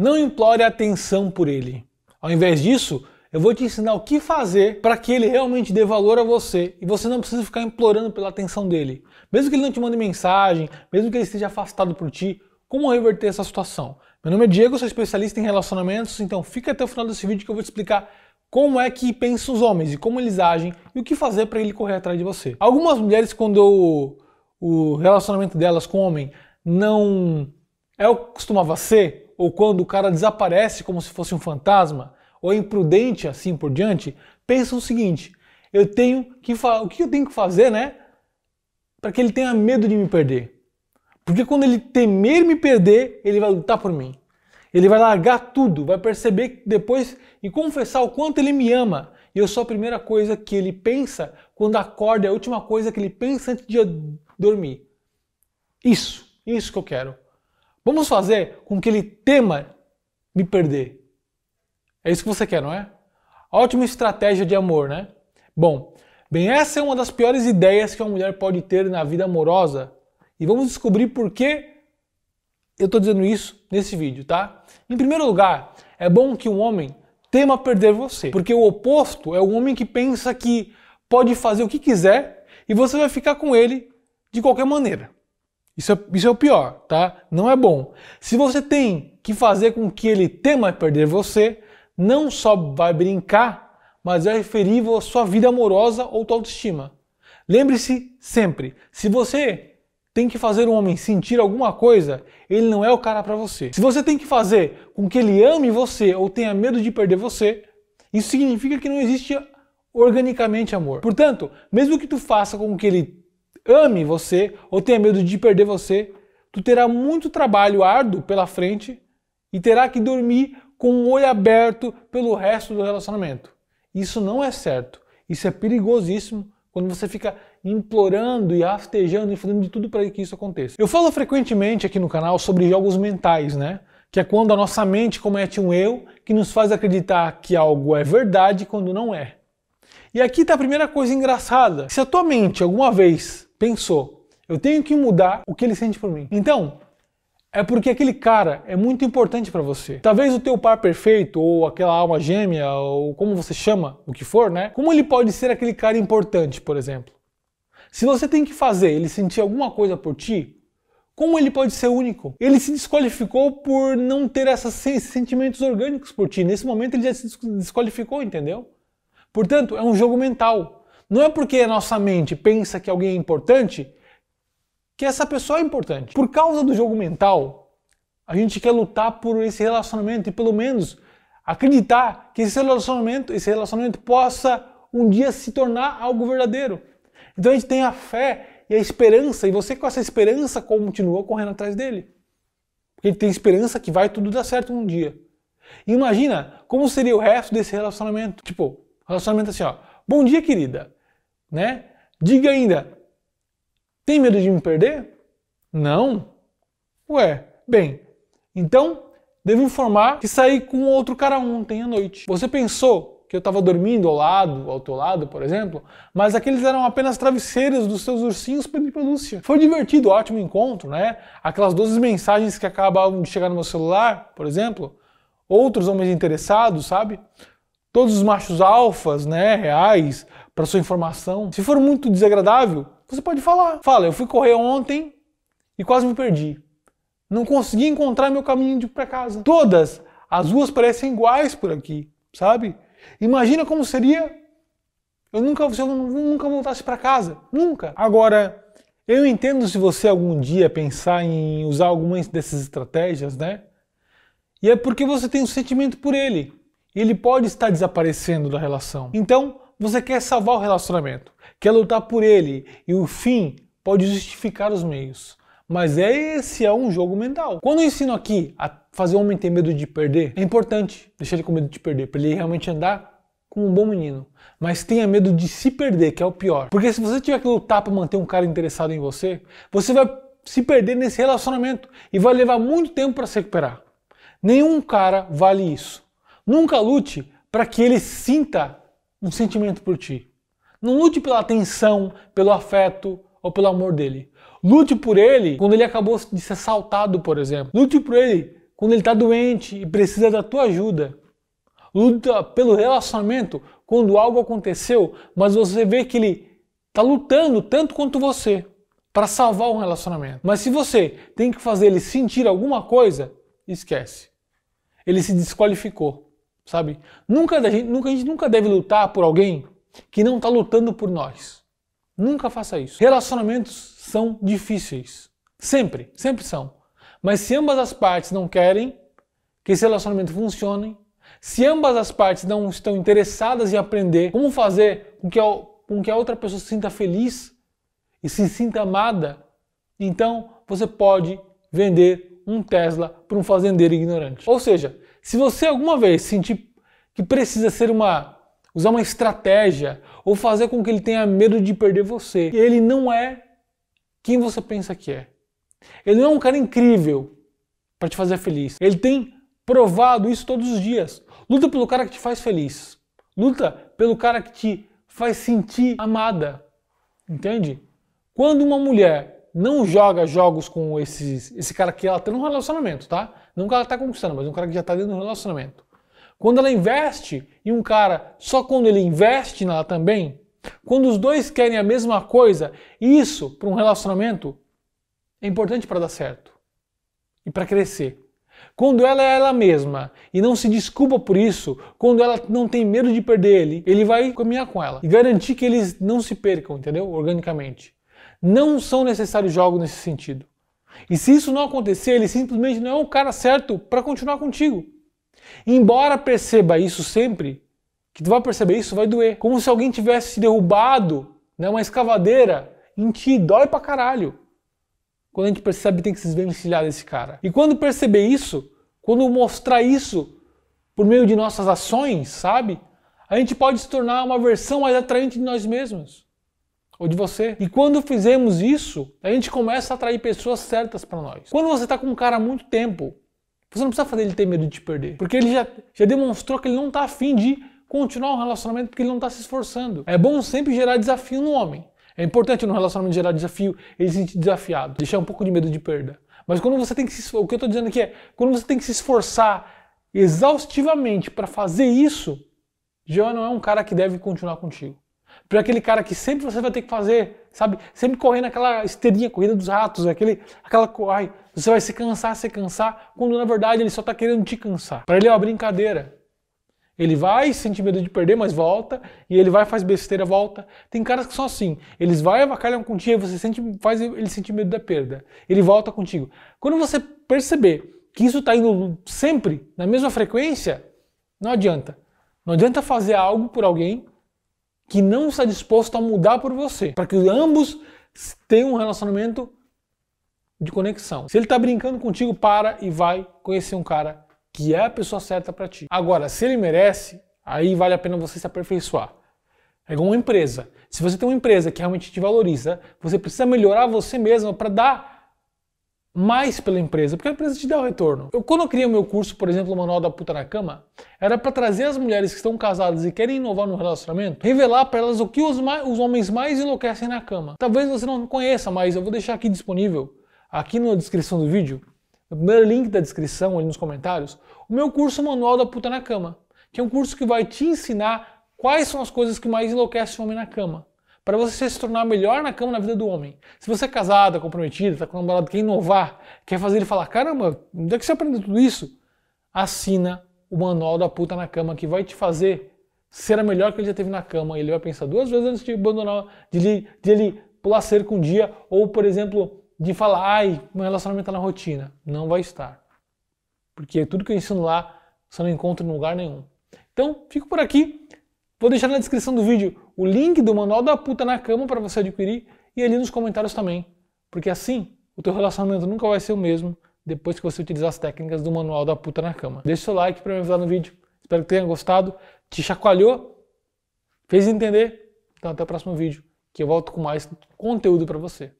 Não implore atenção por ele. Ao invés disso, eu vou te ensinar o que fazer para que ele realmente dê valor a você e você não precisa ficar implorando pela atenção dele. Mesmo que ele não te mande mensagem, mesmo que ele esteja afastado por ti, como reverter essa situação? Meu nome é Diego, sou especialista em relacionamentos, então fica até o final desse vídeo que eu vou te explicar como é que pensam os homens e como eles agem e o que fazer para ele correr atrás de você. Algumas mulheres, quando o, o relacionamento delas com o homem não é o que costumava ser, ou quando o cara desaparece como se fosse um fantasma, ou é imprudente assim por diante, pensa o seguinte: eu tenho que o que eu tenho que fazer, né, para que ele tenha medo de me perder? Porque quando ele temer me perder, ele vai lutar por mim. Ele vai largar tudo, vai perceber depois e confessar o quanto ele me ama. E eu sou a primeira coisa que ele pensa quando acorda, é a última coisa que ele pensa antes de dormir. Isso, isso que eu quero. Vamos fazer com que ele tema me perder. É isso que você quer, não é? Ótima estratégia de amor, né? Bom, bem, essa é uma das piores ideias que uma mulher pode ter na vida amorosa e vamos descobrir por que eu estou dizendo isso nesse vídeo, tá? Em primeiro lugar, é bom que um homem tema perder você, porque o oposto é o homem que pensa que pode fazer o que quiser e você vai ficar com ele de qualquer maneira. Isso é, isso é o pior, tá? Não é bom. Se você tem que fazer com que ele tema perder você, não só vai brincar, mas vai ferir sua vida amorosa ou sua autoestima. Lembre-se sempre, se você tem que fazer um homem sentir alguma coisa, ele não é o cara para você. Se você tem que fazer com que ele ame você ou tenha medo de perder você, isso significa que não existe organicamente amor. Portanto, mesmo que tu faça com que ele ame você ou tenha medo de perder você, tu terá muito trabalho árduo pela frente e terá que dormir com o olho aberto pelo resto do relacionamento. Isso não é certo. Isso é perigosíssimo quando você fica implorando e rastejando e fazendo de tudo para que isso aconteça. Eu falo frequentemente aqui no canal sobre jogos mentais, né? Que é quando a nossa mente comete um erro que nos faz acreditar que algo é verdade quando não é. E aqui está a primeira coisa engraçada. Se a tua mente alguma vez pensou, eu tenho que mudar o que ele sente por mim. Então, é porque aquele cara é muito importante para você. Talvez o teu par perfeito ou aquela alma gêmea ou como você chama, o que for, né? Como ele pode ser aquele cara importante, por exemplo? Se você tem que fazer ele sentir alguma coisa por ti, como ele pode ser único? Ele se desqualificou por não ter essas, esses sentimentos orgânicos por ti. Nesse momento ele já se desqualificou, entendeu? Portanto, é um jogo mental. Não é porque a nossa mente pensa que alguém é importante que essa pessoa é importante. Por causa do jogo mental, a gente quer lutar por esse relacionamento e pelo menos acreditar que esse relacionamento, esse relacionamento possa um dia se tornar algo verdadeiro. Então a gente tem a fé e a esperança e você com essa esperança continua correndo atrás dele. Porque ele tem esperança que vai tudo dar certo um dia. imagina como seria o resto desse relacionamento. Tipo, relacionamento assim, ó. Bom dia, querida né? Diga ainda, tem medo de me perder? Não. Ué, bem, então devo informar que saí com outro cara ontem à noite. Você pensou que eu estava dormindo ao lado, ao teu lado, por exemplo, mas aqueles eram apenas travesseiros dos seus ursinhos de pelúcia. Foi divertido, ótimo encontro, né? Aquelas 12 mensagens que acabavam de chegar no meu celular, por exemplo, outros homens interessados, sabe? Todos os machos alfas, né, reais, para sua informação. Se for muito desagradável, você pode falar. Fala, eu fui correr ontem e quase me perdi. Não consegui encontrar meu caminho de para casa. Todas as ruas parecem iguais por aqui, sabe? Imagina como seria eu nunca, você nunca voltasse para casa, nunca. Agora, eu entendo se você algum dia pensar em usar algumas dessas estratégias, né? E é porque você tem um sentimento por ele. Ele pode estar desaparecendo da relação. Então, você quer salvar o relacionamento, quer lutar por ele e o fim pode justificar os meios. Mas é esse é um jogo mental. Quando eu ensino aqui a fazer o homem ter medo de perder, é importante deixar ele com medo de perder, para ele realmente andar como um bom menino. Mas tenha medo de se perder, que é o pior. Porque se você tiver que lutar para manter um cara interessado em você, você vai se perder nesse relacionamento e vai levar muito tempo para se recuperar. Nenhum cara vale isso. Nunca lute para que ele sinta um sentimento por ti. Não lute pela atenção, pelo afeto ou pelo amor dele. Lute por ele quando ele acabou de ser assaltado, por exemplo. Lute por ele quando ele está doente e precisa da tua ajuda. Luta pelo relacionamento quando algo aconteceu, mas você vê que ele está lutando tanto quanto você para salvar um relacionamento. Mas se você tem que fazer ele sentir alguma coisa, esquece. Ele se desqualificou sabe? Nunca a gente nunca, a gente nunca deve lutar por alguém que não está lutando por nós. Nunca faça isso. Relacionamentos são difíceis. Sempre, sempre são. Mas se ambas as partes não querem que esse relacionamento funcione, se ambas as partes não estão interessadas em aprender como fazer com que a, com que a outra pessoa se sinta feliz e se sinta amada, então você pode vender um Tesla para um fazendeiro ignorante. Ou seja, se você alguma vez sentir que precisa ser uma usar uma estratégia ou fazer com que ele tenha medo de perder você, ele não é quem você pensa que é. Ele não é um cara incrível para te fazer feliz. Ele tem provado isso todos os dias. Luta pelo cara que te faz feliz. Luta pelo cara que te faz sentir amada. Entende? Quando uma mulher não joga jogos com esses, esse cara que ela tem tá um relacionamento, tá? Não que ela está conquistando, mas um cara que já está dentro de um relacionamento. Quando ela investe e um cara, só quando ele investe nela também, quando os dois querem a mesma coisa, isso para um relacionamento é importante para dar certo e para crescer. Quando ela é ela mesma e não se desculpa por isso, quando ela não tem medo de perder ele, ele vai caminhar com ela e garantir que eles não se percam, entendeu? Organicamente. Não são necessários jogos nesse sentido. E se isso não acontecer, ele simplesmente não é o cara certo para continuar contigo. Embora perceba isso sempre, que tu vai perceber isso, vai doer. Como se alguém tivesse derrubado né, uma escavadeira em ti, dói pra caralho. Quando a gente percebe que tem que se desvencilhar desse cara. E quando perceber isso, quando mostrar isso por meio de nossas ações, sabe? A gente pode se tornar uma versão mais atraente de nós mesmos ou de você. E quando fizemos isso, a gente começa a atrair pessoas certas para nós. Quando você está com um cara há muito tempo, você não precisa fazer ele ter medo de te perder, porque ele já, já demonstrou que ele não está afim de continuar um relacionamento porque ele não está se esforçando. É bom sempre gerar desafio no homem. É importante no relacionamento gerar desafio, ele se sentir desafiado, deixar um pouco de medo de perda. Mas quando você tem que se, o que eu estou dizendo aqui é, quando você tem que se esforçar exaustivamente para fazer isso, já não é um cara que deve continuar contigo para aquele cara que sempre você vai ter que fazer, sabe? Sempre correndo aquela esteirinha, corrida dos ratos, aquele, aquela ai, você vai se cansar, se cansar, quando na verdade ele só está querendo te cansar. Para ele é uma brincadeira. Ele vai sentir medo de perder, mas volta, e ele vai faz besteira, volta. Tem caras que são assim, eles vai avacalham contigo e você sente, faz ele sentir medo da perda. Ele volta contigo. Quando você perceber que isso está indo sempre na mesma frequência, não adianta. Não adianta fazer algo por alguém que não está disposto a mudar por você, para que ambos tenham um relacionamento de conexão. Se ele está brincando contigo, para e vai conhecer um cara que é a pessoa certa para ti. Agora, se ele merece, aí vale a pena você se aperfeiçoar. É como uma empresa. Se você tem uma empresa que realmente te valoriza, você precisa melhorar você mesmo para dar mais pela empresa, porque a empresa te dá o retorno. Eu, quando eu criei o meu curso, por exemplo, o Manual da Puta na Cama, era para trazer as mulheres que estão casadas e querem inovar no relacionamento, revelar para elas o que os, mais, os homens mais enlouquecem na cama. Talvez você não conheça, mas eu vou deixar aqui disponível, aqui na descrição do vídeo, no primeiro link da descrição, ali nos comentários, o meu curso Manual da Puta na Cama, que é um curso que vai te ensinar quais são as coisas que mais enlouquecem o homem na cama para você se tornar melhor na cama na vida do homem. Se você é casado, comprometida, é comprometido, está com um namorado, quer inovar, quer fazer ele falar, caramba, onde é que você aprendeu tudo isso? Assina o manual da puta na cama que vai te fazer ser a melhor que ele já teve na cama. Ele vai pensar duas vezes antes de abandonar, de ele, de ele pular cerca um dia, ou por exemplo, de falar, ai, meu relacionamento está na rotina. Não vai estar. Porque tudo que eu ensino lá, você não encontra em lugar nenhum. Então, fico por aqui. Vou deixar na descrição do vídeo o link do Manual da Puta na Cama para você adquirir e ali nos comentários também. Porque assim, o teu relacionamento nunca vai ser o mesmo depois que você utilizar as técnicas do Manual da Puta na Cama. Deixa seu like para me ajudar no vídeo. Espero que tenha gostado. Te chacoalhou? Fez entender? Então até o próximo vídeo, que eu volto com mais conteúdo para você.